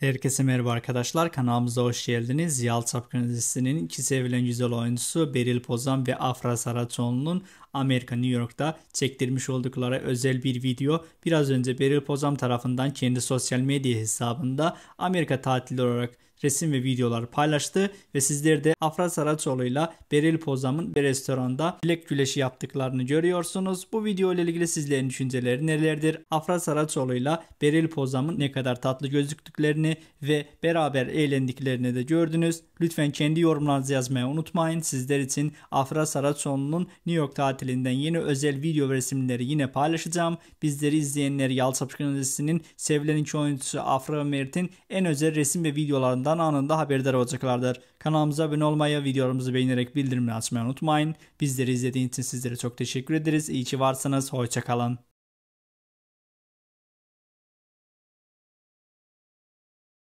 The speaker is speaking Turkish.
Herkese merhaba arkadaşlar. Kanalımıza hoş geldiniz. Yalçapkın dizisinin iki sevilen güzel oyuncusu Beril Pozan ve Afra Saraçoğlu'nun Amerika New York'ta çektirmiş oldukları özel bir video biraz önce Beril Pozan tarafından kendi sosyal medya hesabında Amerika tatili olarak resim ve videolar paylaştı ve sizleri de Afra Saraçoğlu ile Beril Pozam'ın bir restoranda bilek güleşi yaptıklarını görüyorsunuz. Bu video ile ilgili sizlerin düşünceleri nelerdir? Afra Saraçoğlu ile Beril Pozam'ın ne kadar tatlı gözüktüklerini ve beraber eğlendiklerini de gördünüz. Lütfen kendi yorumlarınızı yazmayı unutmayın. Sizler için Afra Saraçoğlu'nun New York tatilinden yeni özel video ve resimleri yine paylaşacağım. Bizleri izleyenler Yalçapkın dizisinin sevilen iki oyuncusu Afra Mert'in en özel resim ve videolarında videolardan anında haberdar olacaklardır. Kanalımıza abone olmayı, videolarımızı beğenerek bildirimleri açmayı unutmayın. Bizleri izlediğiniz için sizlere çok teşekkür ederiz. İyi ki varsınız. Hoşçakalın.